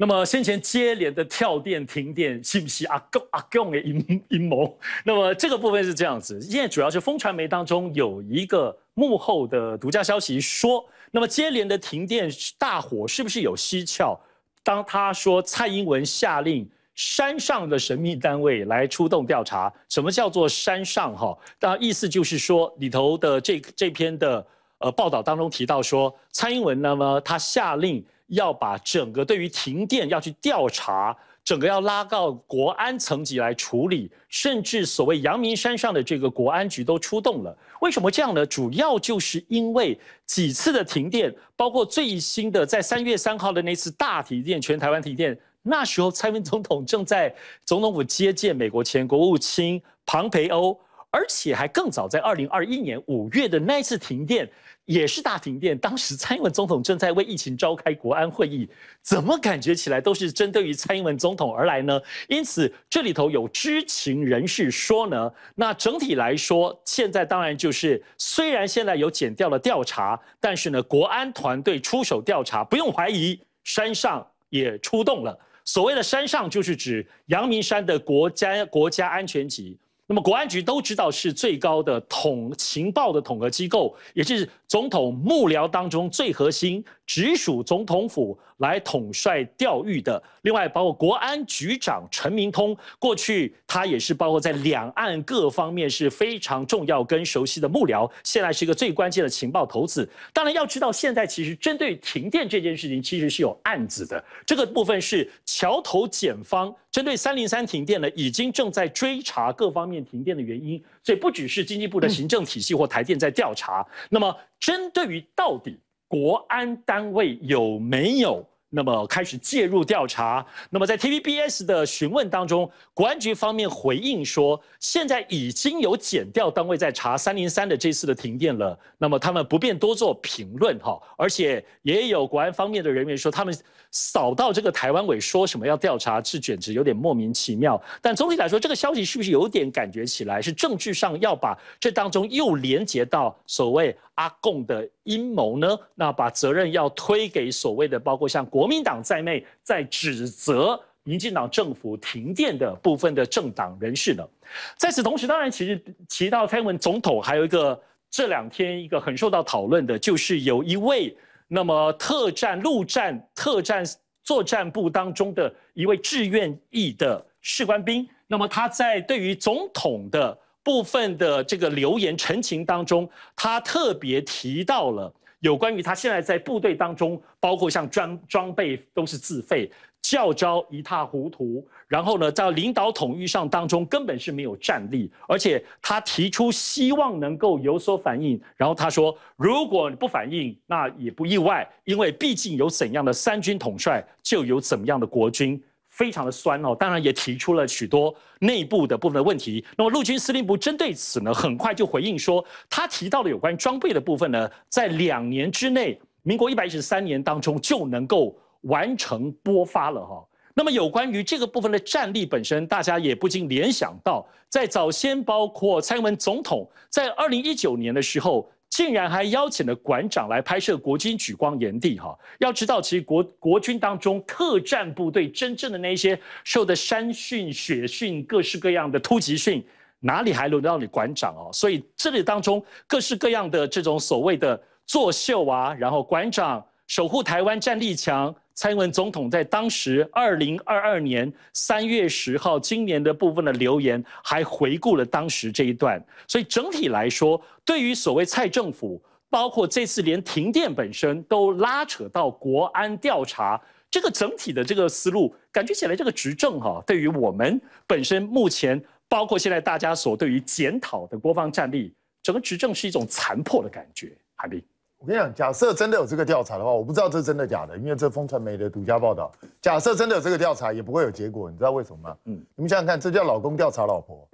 那么先前接连的跳电、停电，是不是阿公阿公的阴阴谋？那么这个部分是这样子，现在主要是风传媒当中有一个幕后的独家消息说，那么接连的停电大火是不是有蹊跷？当他说蔡英文下令山上的神秘单位来出动调查，什么叫做山上？哈，那意思就是说里头的这这篇的呃报道当中提到说，蔡英文那么他下令。要把整个对于停电要去调查，整个要拉到国安层级来处理，甚至所谓阳明山上的这个国安局都出动了。为什么这样呢？主要就是因为几次的停电，包括最新的在三月三号的那次大停电，全台湾停电，那时候蔡英文总统正在总统府接见美国前国务卿庞培欧。而且还更早，在二零二一年五月的那一次停电，也是大停电。当时蔡英文总统正在为疫情召开国安会议，怎么感觉起来都是针对于蔡英文总统而来呢？因此，这里头有知情人士说呢。那整体来说，现在当然就是，虽然现在有减掉了调查，但是呢，国安团队出手调查，不用怀疑，山上也出动了。所谓的山上，就是指阳明山的国家国家安全局。那么国安局都知道是最高的统情报的统合机构，也就是。总统幕僚当中最核心、直属总统府来统帅调御的，另外包括国安局长陈明通，过去他也是包括在两岸各方面是非常重要跟熟悉的幕僚，现在是一个最关键的情报头子。当然，要知道现在其实针对停电这件事情，其实是有案子的。这个部分是桥头检方针对三零三停电呢，已经正在追查各方面停电的原因。所以不只是经济部的行政体系或台电在调查，那么针对于到底国安单位有没有那么开始介入调查？那么在 TVBS 的询问当中，国安局方面回应说，现在已经有检调单位在查三零三的这次的停电了，那么他们不便多做评论哈。而且也有国安方面的人员说，他们。扫到这个台湾委说什么要调查制卷子，有点莫名其妙。但总体来说，这个消息是不是有点感觉起来是政治上要把这当中又连接到所谓阿共的阴谋呢？那把责任要推给所谓的包括像国民党在内，在指责民进党政府停电的部分的政党人士呢？在此同时，当然其实提到蔡英文总统，还有一个这两天一个很受到讨论的，就是有一位。那么，特战陆战特战作战部当中的一位志愿役的士官兵，那么他在对于总统的部分的这个留言陈情当中，他特别提到了有关于他现在在部队当中，包括像装装备都是自费。教招一塌糊涂，然后呢，在领导统御上当中根本是没有战力，而且他提出希望能够有所反应，然后他说，如果你不反应，那也不意外，因为毕竟有怎样的三军统帅，就有怎样的国军，非常的酸哦。当然也提出了许多内部的部分的问题。那么陆军司令部针对此呢，很快就回应说，他提到的有关装备的部分呢，在两年之内，民国一百一十三年当中就能够。完成播发了哈。那么有关于这个部分的战力本身，大家也不禁联想到，在早先包括蔡英文总统在二零一九年的时候，竟然还邀请了馆长来拍摄国军举光炎帝哈。要知道，其实国国军当中特战部队真正的那一些受的山训、雪训、各式各样的突击训，哪里还轮得到你馆长哦？所以这里当中各式各样的这种所谓的作秀啊，然后馆长守护台湾战力强。蔡英文总统在当时二零二二年三月十号今年的部分的留言，还回顾了当时这一段。所以整体来说，对于所谓蔡政府，包括这次连停电本身都拉扯到国安调查，这个整体的这个思路，感觉起来这个执政哈，对于我们本身目前，包括现在大家所对于检讨的国防战力，整个执政是一种残破的感觉。韩冰。我跟你讲，假设真的有这个调查的话，我不知道这是真的假的，因为这风传媒的独家报道。假设真的有这个调查，也不会有结果，你知道为什么吗？嗯，你们想想看，这叫老公调查老婆，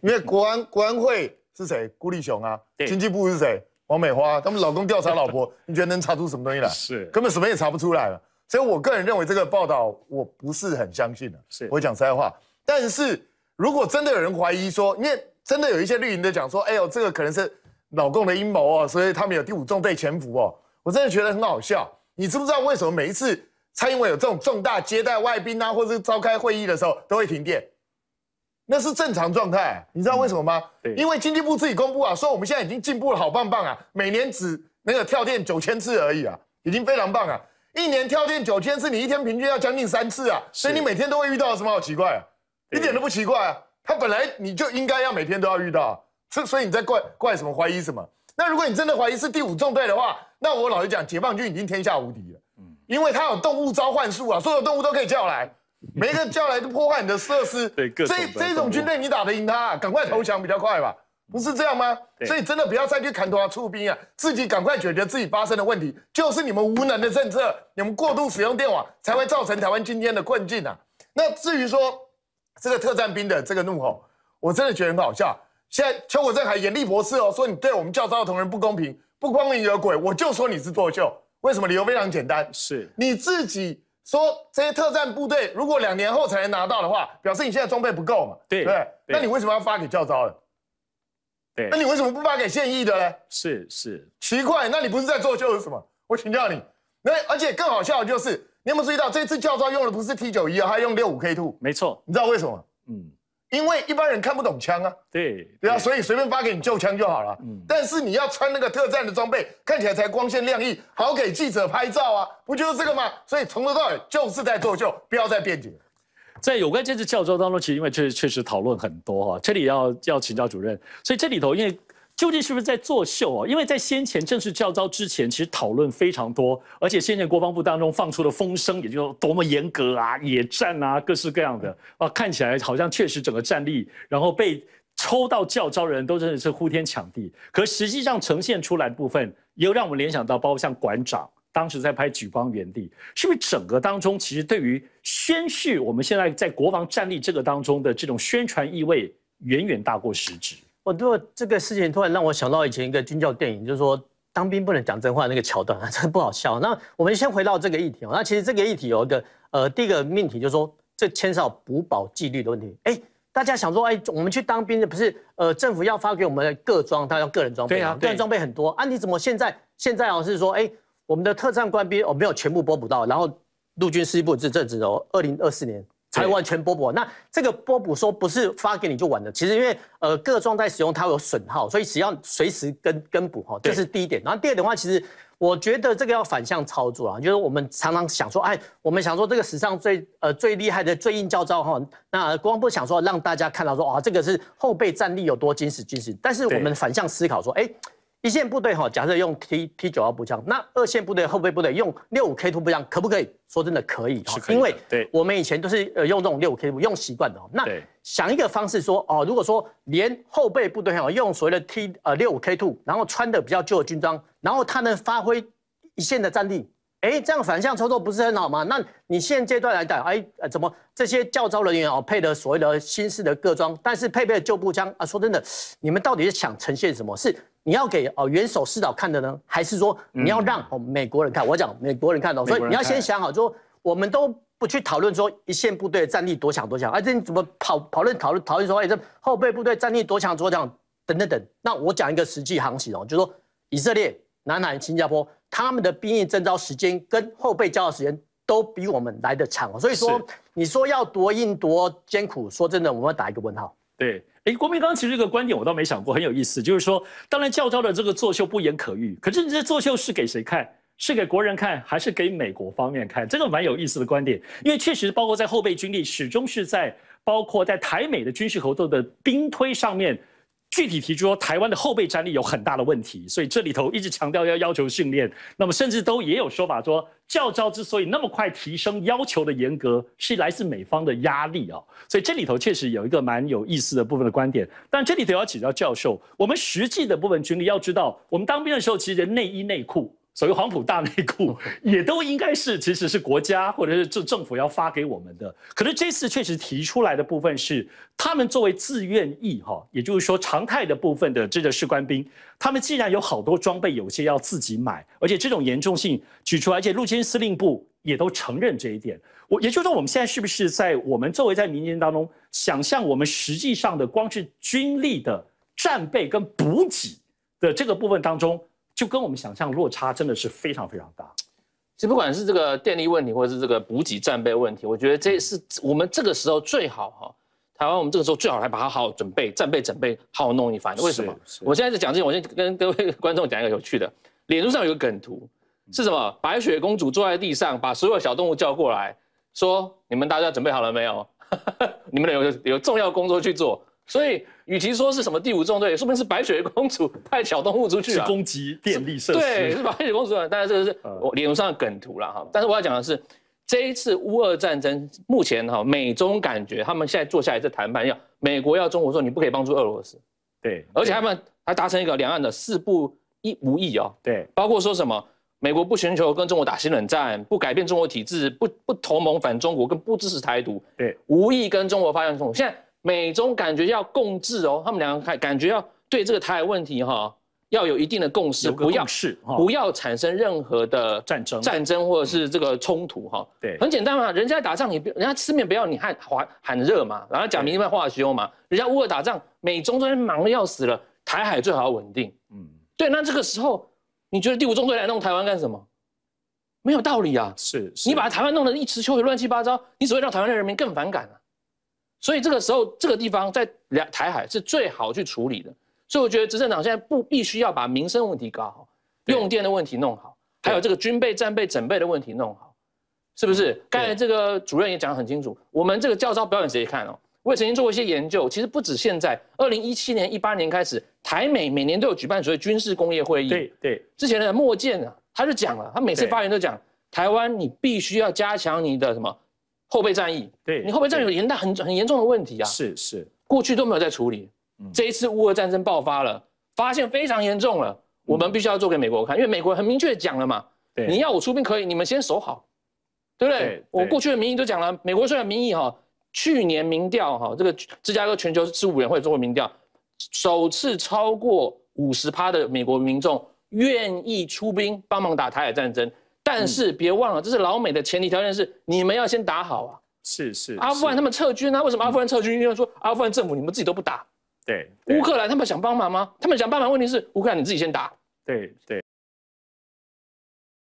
因为国安国安会是谁？郭立雄啊，经济部是谁？王美花，他们老公调查老婆，你觉得能查出什么东西来？是，根本什么也查不出来了。所以我个人认为这个报道我不是很相信的，是我讲实在话。但是如果真的有人怀疑说，因为真的有一些绿营的讲说，哎呦，这个可能是。老共的阴谋哦，所以他们有第五纵队潜伏哦，我真的觉得很好笑。你知不知道为什么每一次蔡英文有这种重大接待外宾啊，或者是召开会议的时候都会停电？那是正常状态，你知道为什么吗？对，因为经济部自己公布啊，说我们现在已经进步了，好棒棒啊，每年只那个跳电九千次而已啊，已经非常棒啊。一年跳电九千次，你一天平均要将近三次啊，所以你每天都会遇到什么？奇怪，一点都不奇怪啊。他本来你就应该要每天都要遇到。所所以你在怪怪什么？怀疑什么？那如果你真的怀疑是第五纵队的话，那我老实讲，解放军已经天下无敌了，嗯，因为他有动物召唤术啊，所有动物都可以叫来，每一个叫来都破坏你的设施，对，这这种军队你打得赢他？赶快投降比较快吧，不是这样吗？所以真的不要再去砍头啊、出兵啊，自己赶快解决自己发生的问题，就是你们无能的政策，你们过度使用电网才会造成台湾今天的困境啊。那至于说这个特战兵的这个怒吼，我真的觉得很好笑。现在邱国正还严厉博士哦，说你对我们教招的同仁不公平、不光明有鬼，我就说你是作秀。为什么？理由非常简单，是你自己说这些特战部队如果两年后才能拿到的话，表示你现在装备不够嘛？对对。那你为什么要发给教招的？对。那你为什么不发给现役的呢？是是。奇怪，那你不是在作秀是什么？我请教你。那而且更好笑的就是，你有没有注意到这次教招用的不是 t 九一而还用六五 K Two？没错。你知道为什么？嗯。因为一般人看不懂枪啊，对，对啊，所以随便发给你旧枪就好了。嗯，但是你要穿那个特战的装备，看起来才光鲜亮丽，好给记者拍照啊，不就是这个吗？所以从头到尾就是在做秀，不要再辩解。在有关这次教招当中，其实因为确确实讨论很多哈，这里要要请教主任。所以这里头因为。究竟是不是在作秀哦？因为在先前正式叫招之前，其实讨论非常多，而且先前国防部当中放出的风声也就多么严格啊，野战啊，各式各样的啊，看起来好像确实整个战力，然后被抽到叫招的人都真的是呼天抢地。可实际上呈现出来的部分，也让我们联想到，包括像馆长当时在拍举光原地》，是不是整个当中其实对于宣叙我们现在在国防战力这个当中的这种宣传意味，远远大过实质。我做这个事情突然让我想到以前一个军教电影，就是说当兵不能讲真话那个桥段啊，真的不好笑。那我们先回到这个议题。那其实这个议题有一个呃第一个命题，就是说这牵涉到补保纪律的问题。哎，大家想说，哎，我们去当兵的不是呃政府要发给我们的各装，他要个人装备，啊，个人装备很多啊。你怎么现在现在啊是说，哎，我们的特战官兵哦没有全部拨补到，然后陆军司令部这这只子哦，二零二四年。才完全波补，那这个波补说不是发给你就完了。其实因为呃各状态使用它有损耗，所以只要随时跟跟补哈，这是第一点。然后第二点的话，其实我觉得这个要反向操作啊，就是我们常常想说，哎，我们想说这个史上最呃最厉害的最硬教招哈，那国防部想说让大家看到说啊这个是后备战力有多坚实坚实，但是我们反向思考说，哎。一线部队哈，假设用 T T90 步枪，那二线部队、后备部队用6 5 k two 步枪，可不可以说真的可以？因为我们以前都是呃用这种 65K two 用习惯的。那想一个方式说哦，如果说连后备部队哦，用所谓的 T 呃6 5 k two，然后穿的比较旧的军装，然后他能发挥一线的战力，哎，这样反向操作不是很好吗？那你现阶段来讲，哎，怎么这些教招人员哦配的所谓的新式的各装，但是配备的旧步枪啊？说真的，你们到底是想呈现什么？是？你要给哦元首四岛看的呢，还是说你要让哦美国人看？我讲美国人看到，所以你要先想好，就说我们都不去讨论说一线部队战力多强多强，而且你怎么跑讨论讨论讨论说，哎这后备部队战力多强多强等等等。那我讲一个实际行情哦，就说以色列、南海、新加坡他们的兵役征召时间跟后备交的时间都比我们来的长所以说你说要多硬多艰苦，说真的我们要打一个问号。对。哎，国民刚其实这个观点我倒没想过，很有意思。就是说，当然教招的这个作秀不言可喻，可是你这作秀是给谁看？是给国人看，还是给美国方面看？这个蛮有意思的观点，因为确实包括在后备军力始终是在，包括在台美的军事合作的兵推上面。具体提出说，台湾的后备战力有很大的问题，所以这里头一直强调要要求训练。那么甚至都也有说法说，教招之所以那么快提升要求的严格，是来自美方的压力啊。所以这里头确实有一个蛮有意思的部分的观点。但这里头要请教教授，我们实际的部分军力要知道，我们当兵的时候其实内衣内裤。所谓黄埔大内裤，也都应该是其实是国家或者是政政府要发给我们的。可是这次确实提出来的部分是他们作为自愿役哈，也就是说常态的部分的这个士官兵，他们既然有好多装备有些要自己买，而且这种严重性举出来，而且陆军司令部也都承认这一点。我也就是说，我们现在是不是在我们作为在民间当中想象我们实际上的光是军力的战备跟补给的这个部分当中？就跟我们想象落差真的是非常非常大，其实不管是这个电力问题，或者是这个补给战备问题，我觉得这是我们这个时候最好哈，台湾我们这个时候最好还把它好好准备战备准备，好好弄一番。为什么？我现在在讲这个，我先跟各位 观众讲一个有趣的，脸书上有个梗图，是什么？白雪公主坐在地上，把所有小动物叫过来，说：“你们大家准备好了没有？你们有有重要工作去做。”所以，与其说是什么第五纵队，说不定是白雪公主派小动物出去了，是攻击电力设施。对，是白雪公主。当然这个是脸书上梗图了哈。但是我要讲的是，这一次乌俄战争，目前哈美中感觉他们现在坐下来在谈判，要美国要中国说你不可以帮助俄罗斯。对，而且他们还达成一个两岸的四不一无意哦。对，包括说什么美国不寻求跟中国打新冷战，不改变中国体制，不不同盟反中国，跟不支持台独。对，无意跟中国发生冲突。现在。美中感觉要共治哦，他们两个还感觉要对这个台海问题哈，要有一定的共识，不要不要产生任何的战争、战争或者是这个冲突哈。对，很简单嘛，人家打仗你人家吃面不要你喊喊喊热嘛，然后讲话的时候嘛，人家为了打仗，美中都间忙得要死了，台海最好要稳定。嗯，对，那这个时候你觉得第五中队来弄台湾干什么？没有道理啊，是你把台湾弄得一池秋水乱七八糟，你只会让台湾的人民更反感啊。所以这个时候，这个地方在两台海是最好去处理的。所以我觉得执政党现在不必须要把民生问题搞好，用电的问题弄好，还有这个军备战备准备的问题弄好，是不是？刚才这个主任也讲得很清楚，我们这个教招表演谁看哦。我也曾经做过一些研究，其实不止现在，二零一七年、一八年开始，台美每年都有举办所谓军事工业会议。对对。之前的莫建啊，他就讲了，他每次发言都讲，台湾你必须要加强你的什么？后备战役，对，你后备战有严大很很严重的问题啊，是是，过去都没有在处理，这一次乌俄战争爆发了，发现非常严重了，我们必须要做给美国看，因为美国很明确讲了嘛，你要我出兵可以，你们先守好，对不对？我过去的民意都讲了，美国虽然民意哈，去年民调哈，这个芝加哥全球智库年会的中民调，首次超过五十趴的美国民众愿意出兵帮忙打台海战争。但是别忘了，这是老美的前提条件是你们要先打好啊。是是，阿富汗他们撤军啊？为什么阿富汗撤军？因为说阿富汗政府你们自己都不打。对。乌克兰他们想帮忙吗？他们想帮忙，问题是乌克兰你自己先打。对对。